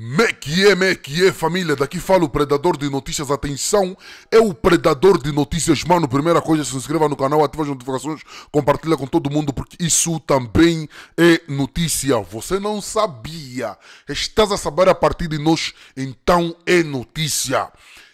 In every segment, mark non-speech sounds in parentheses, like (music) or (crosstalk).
Me que é, me que é, família. Daqui fala o Predador de Notícias. Atenção, é o Predador de Notícias, mano. Primeira coisa, se inscreva no canal, ative as notificações, compartilha com todo mundo, porque isso também é notícia. Você não sabia. Estás a saber a partir de nós, então é notícia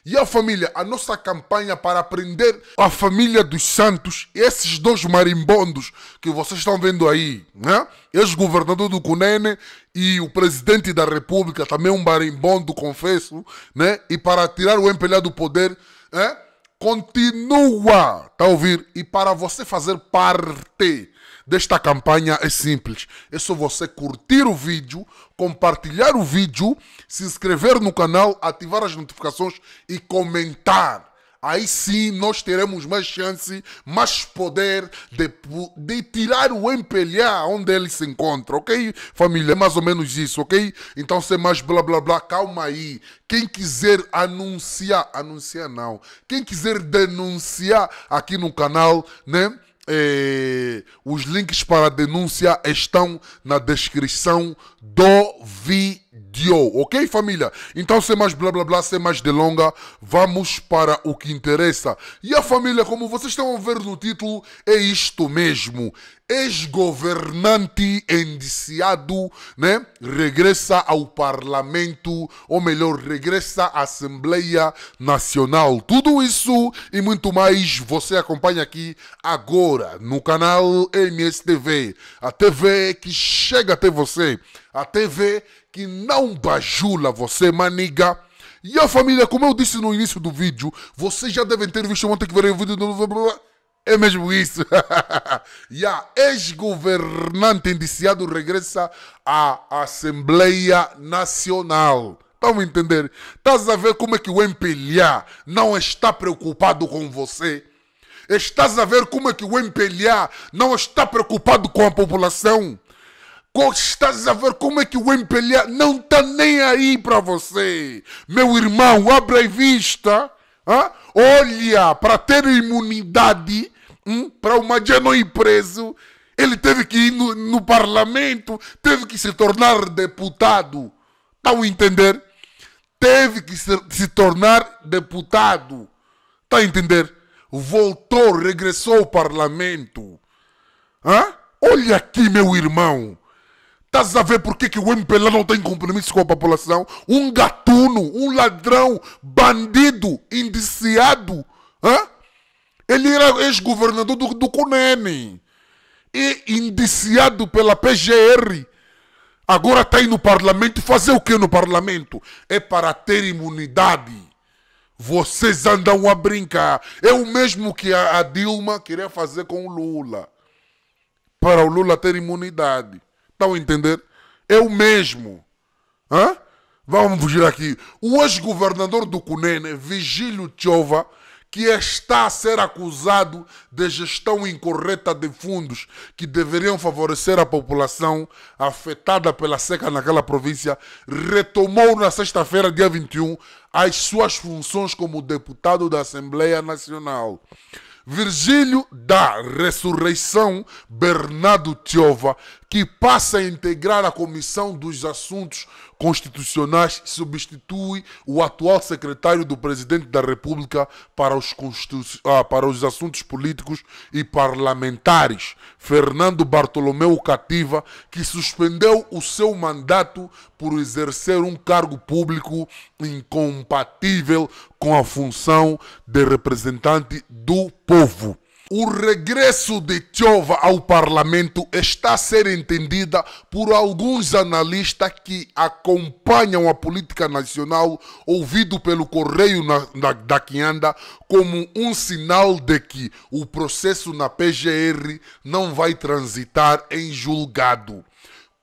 e a família. A nossa campanha para aprender a família dos santos, esses dois marimbondos que vocês estão vendo aí, né? Ex-governador do Cunene e o presidente da República, também um marimbondo, confesso, né? E para tirar o empelhado do poder, né? Continua, tá a ouvir? E para você fazer parte desta campanha é simples. É só você curtir o vídeo, compartilhar o vídeo, se inscrever no canal, ativar as notificações e comentar. Aí sim nós teremos mais chance, mais poder de, de tirar o empelhar onde ele se encontra, ok? Família, é mais ou menos isso, ok? Então sem mais blá blá blá, calma aí. Quem quiser anunciar, anunciar não. Quem quiser denunciar aqui no canal, né? eh, os links para denúncia estão na descrição do vídeo, ok família? Então sem mais blá blá blá, sem mais delonga, vamos para o que interessa. E a família, como vocês estão a ver no título, é isto mesmo ex-governante indiciado, né, regressa ao parlamento, ou melhor, regressa à Assembleia Nacional. Tudo isso e muito mais você acompanha aqui agora no canal MSTV, a TV que chega até você, a TV que não bajula você, maniga. E a família, como eu disse no início do vídeo, vocês já devem ter visto ontem que verem o vídeo do é mesmo isso. yeah. (laughs) Ex-governante indiciado regressa à Assembleia Nacional. Estão a entender? Estás a ver como é que o MPLA não está preocupado com você? Estás a ver como é que o MPLA não está preocupado com a população? Estás a ver como é que o MPLA não está nem aí para você? Meu irmão, abra a vista. Olha, para ter imunidade, hum, para o dia não ir preso, ele teve que ir no, no parlamento, teve que se tornar deputado. Estão tá a entender? Teve que se, se tornar deputado. Está a entender? Voltou, regressou ao parlamento. Hã? Olha aqui, meu irmão. Estás a ver por que o MPLA não tem compromisso com a população? Um gatuno, um ladrão, bandido, indiciado. Hã? Ele era ex-governador do, do e indiciado pela PGR. Agora está aí no parlamento. Fazer o que no parlamento? É para ter imunidade. Vocês andam a brincar. É o mesmo que a, a Dilma queria fazer com o Lula. Para o Lula ter imunidade. Estão a entender? É o mesmo. Hã? Vamos vir aqui. O ex-governador do Cunene, Vigílio Chova, que está a ser acusado de gestão incorreta de fundos que deveriam favorecer a população afetada pela seca naquela província, retomou na sexta-feira, dia 21, as suas funções como deputado da Assembleia Nacional. Virgílio da Ressurreição Bernardo Tiova, que passa a integrar a Comissão dos Assuntos constitucionais substitui o atual secretário do Presidente da República para os, constitu... ah, para os assuntos políticos e parlamentares, Fernando Bartolomeu Cativa, que suspendeu o seu mandato por exercer um cargo público incompatível com a função de representante do povo. O regresso de Tiova ao parlamento está a ser entendida por alguns analistas que acompanham a política nacional, ouvido pelo Correio na, na, da Quianda, como um sinal de que o processo na PGR não vai transitar em julgado.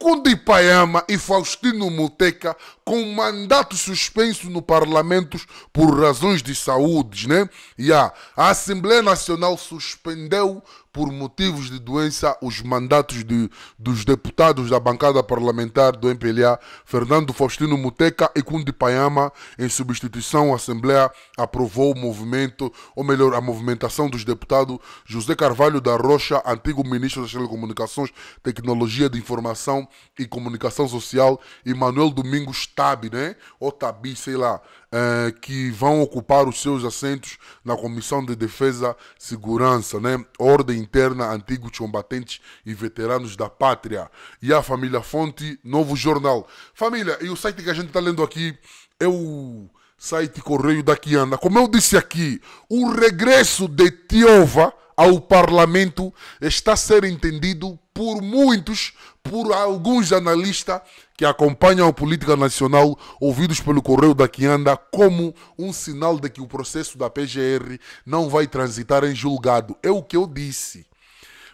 Cundipayama e Faustino Muteca com mandato suspenso no parlamento por razões de saúde, né? E yeah. a Assembleia Nacional suspendeu por motivos de doença, os mandatos de, dos deputados da bancada parlamentar do MPLA, Fernando Faustino Muteca e Kundi Payama, em substituição, à Assembleia aprovou o movimento, ou melhor, a movimentação dos deputados José Carvalho da Rocha, antigo ministro das Telecomunicações, Tecnologia de Informação e Comunicação Social, e Manuel Domingos Tabi, né? Ou Tabi, sei lá, é, que vão ocupar os seus assentos na Comissão de Defesa, Segurança, né? Ordem Interna, Antigos Combatentes e Veteranos da Pátria. E a família Fonte, novo jornal. Família, e o site que a gente está lendo aqui é o site Correio da Quiana. Como eu disse aqui, o regresso de Tiova ao parlamento está a ser entendido por muitos, por alguns analistas que acompanham a política nacional, ouvidos pelo Correio da Quianda, como um sinal de que o processo da PGR não vai transitar em julgado. É o que eu disse.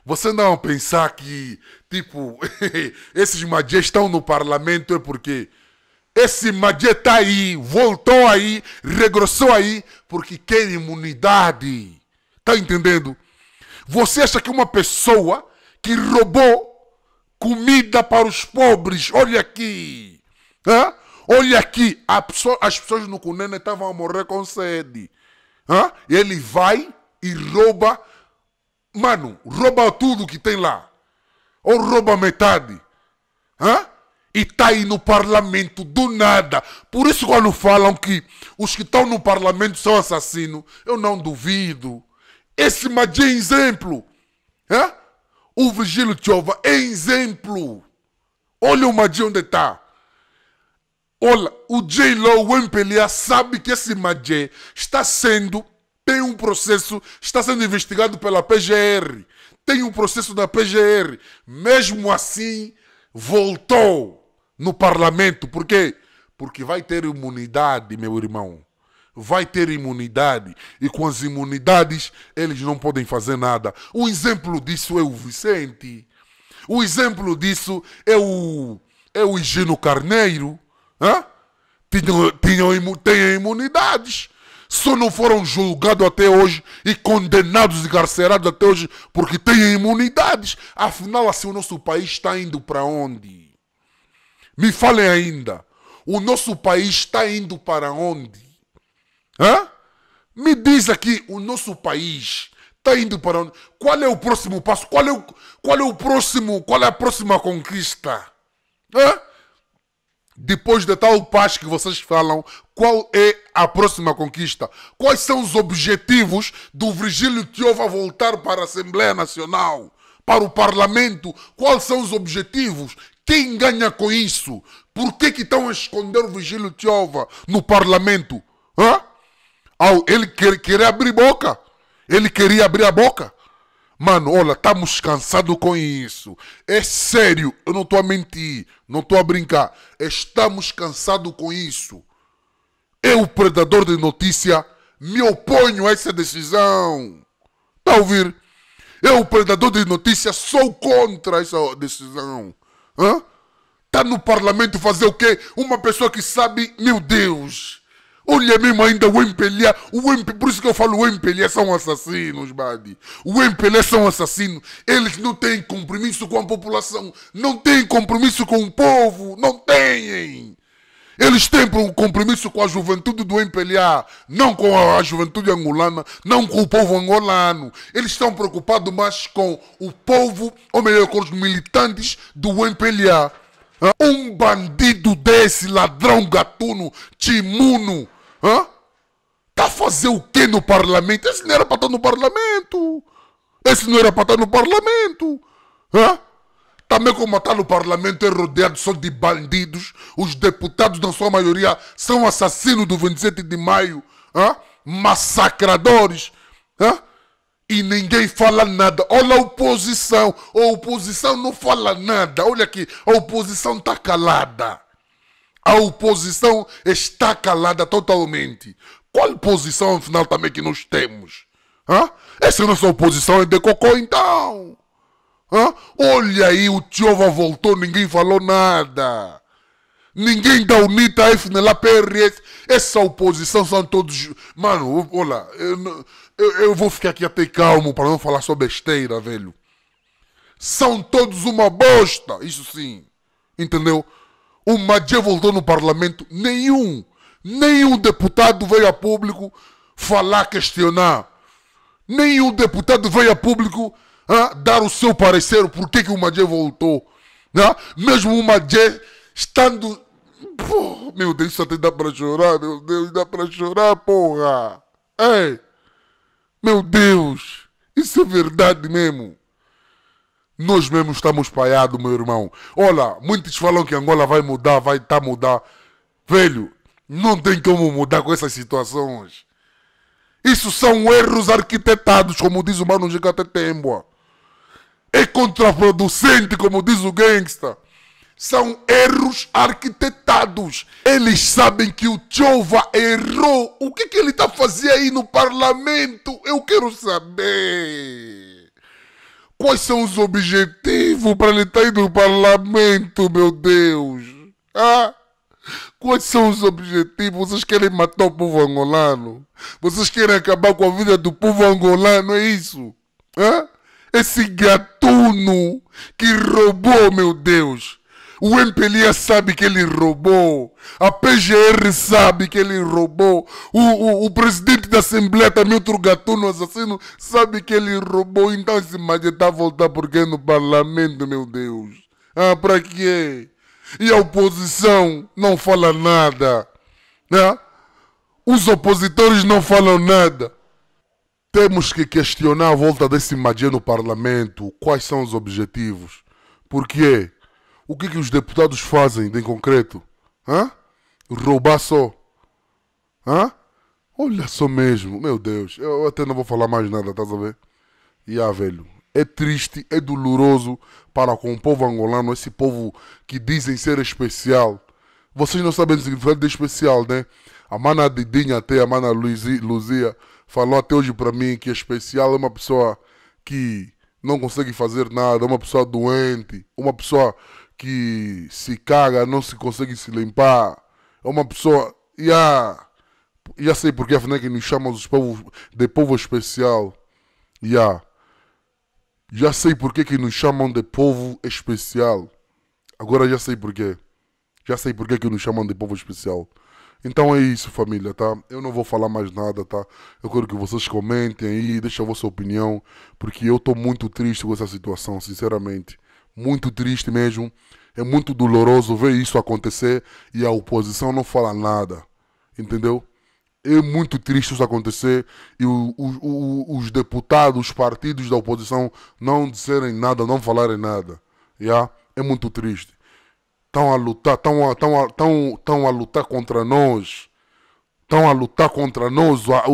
Você não pensar que, tipo, (laughs) esses magés estão no parlamento é porque esse magé está aí, voltou aí, regressou aí, porque quer imunidade. Tá entendendo? Você acha que uma pessoa que roubou comida para os pobres. Olha aqui. Hã? Olha aqui. Pessoa, as pessoas no Cunene estavam a morrer com sede. Hã? Ele vai e rouba. Mano, rouba tudo que tem lá. Ou rouba metade. Hã? E está aí no parlamento do nada. Por isso, quando falam que os que estão no parlamento são assassinos, eu não duvido. Esse Madinha é exemplo. Hã? O Virgílio Chova é exemplo. Olha o Madi onde está. Olha, o J-Lo, o MPLA, sabe que esse Madi está sendo, tem um processo, está sendo investigado pela PGR. Tem um processo da PGR. Mesmo assim, voltou no parlamento. Por quê? Porque vai ter imunidade, meu irmão vai ter imunidade. E com as imunidades, eles não podem fazer nada. Um exemplo disso é o Vicente. O exemplo disso é o, é o Higino Carneiro. Hã? Tinham, tinham, têm imunidades. Só não foram julgados até hoje e condenados e encarcerados até hoje porque têm imunidades. Afinal, assim, o nosso país está indo para onde? Me falem ainda. O nosso país está indo para onde? Hã? Me diz aqui, o nosso país está indo para onde? Qual é o próximo passo? Qual é o, qual é o próximo? Qual é a próxima conquista? Hã? Depois de tal paz que vocês falam, qual é a próxima conquista? Quais são os objetivos do Virgílio Tiova voltar para a Assembleia Nacional, para o Parlamento? Quais são os objetivos? Quem ganha com isso? Por que, que estão a esconder o Virgílio Tiova no Parlamento? Ao ele querer, querer abrir boca. Ele queria abrir a boca. Mano, olha, estamos cansados com isso. É sério, eu não estou a mentir, não estou a brincar. Estamos cansados com isso. Eu, predador de notícia, me oponho a essa decisão. Está a ouvir? Eu, predador de notícia, sou contra essa decisão. Está Tá no parlamento fazer o quê? Uma pessoa que sabe, meu Deus, Olha mesmo ainda o MPLA, o MP, por isso que eu falo o MPLA são assassinos, Badi. O MPLA são assassinos. Eles não têm compromisso com a população, não têm compromisso com o povo, não têm. Eles têm um compromisso com a juventude do MPLA, não com a juventude angolana, não com o povo angolano. Eles estão preocupados mais com o povo, ou melhor, com os militantes do MPLA. Um bandido desse, ladrão gatuno, timuno, Hã? Tá a fazer o quê no parlamento? Esse não era para estar tá no parlamento. Esse não era para estar tá no parlamento. Hã? Também tá como está no parlamento é rodeado só de bandidos. Os deputados, na sua maioria, são assassinos do 27 de maio. Hã? Massacradores. Hã? E ninguém fala nada. Olha a oposição. A oposição não fala nada. Olha aqui, a oposição está calada. A oposição está calada totalmente. Qual posição, afinal, também que nós temos? Hã? Essa nossa oposição é de cocô, então. Hã? Olha aí, o Tiova voltou, ninguém falou nada. Ninguém da UNITA, FNLA, PRS. Essa oposição são todos... Mano, olha, eu, eu, eu vou ficar aqui até calmo para não falar só besteira, velho. São todos uma bosta, isso sim. Entendeu? O Madje voltou no parlamento, nenhum, nenhum deputado veio a público falar, questionar. Nenhum deputado veio a público ah, dar o seu parecer por que, que o Madje voltou. Né? Mesmo o Madje estando. Pô, meu Deus, isso até dá para chorar, meu Deus, dá para chorar, porra! Ei! Meu Deus! Isso é verdade mesmo! Nós mesmos estamos paiados, meu irmão. Olha, muitos falam que Angola vai mudar, vai estar tá mudar. Velho, não tem como mudar com essas situações. Isso são erros arquitetados, como diz o Mano de Catetemboa. É contraproducente, como diz o gangsta. São erros arquitetados. Eles sabem que o Chova errou. O que, que ele está fazendo aí no parlamento? Eu quero saber. Quais são os objetivos para ele estar tá indo no parlamento, meu Deus? Ah? Quais são os objetivos? Vocês querem matar o povo angolano? Vocês querem acabar com a vida do povo angolano? É isso? Ah? Esse gatuno que roubou, meu Deus, o MPLA sabe que ele roubou. A PGR sabe que ele roubou. O, o, o presidente da Assembleia, também outro gatuno assassino, sabe que ele roubou. Então esse Majetá voltar porque no parlamento, meu Deus. Ah, para quê? E a oposição não fala nada. Né? Os opositores não falam nada. Temos que questionar a volta desse Magé no parlamento. Quais são os objetivos? Por quê? O que, é que os deputados fazem de em concreto? Hã? Roubar só. Hã? Olha só mesmo, meu Deus, eu até não vou falar mais nada, estás a ver? E ah, velho, é triste, é doloroso para com o povo angolano, esse povo que dizem ser especial. Vocês não sabem o significado de especial, né? A mana Didinha até, a mana Luzia, falou até hoje para mim que especial é uma pessoa que não consegue fazer nada, uma pessoa doente, uma pessoa que se caga, não se consegue se limpar. É uma pessoa. Já, Já sei porque a FNEC nos chama os povos, de povo especial. Já, Já sei porque que nos chamam de povo especial. Agora já sei porquê. Já sei porque que nos chamam de povo especial. Então é isso, família, tá? Eu não vou falar mais nada, tá? Eu quero que vocês comentem aí, deixem a vossa opinião, porque eu estou muito triste com essa situação, sinceramente muito triste mesmo. É muito doloroso ver isso acontecer e a oposição não fala nada. Entendeu? É muito triste isso acontecer e o, o, o, os deputados, os partidos da oposição não disserem nada, não falarem nada. Yeah? É muito triste. Estão a lutar, estão a, tão a, tão, tão a lutar contra nós. Estão a lutar contra nós, a,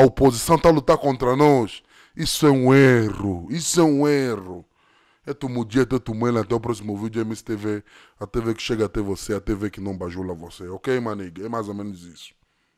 a oposição está a lutar contra nós. Isso é um erro, isso é um erro. É tu dia, é, é tu mãe, né? até o próximo vídeo, MSTV, a TV que chega até você, a TV que não bajula você, ok, maniga? É mais ou menos isso.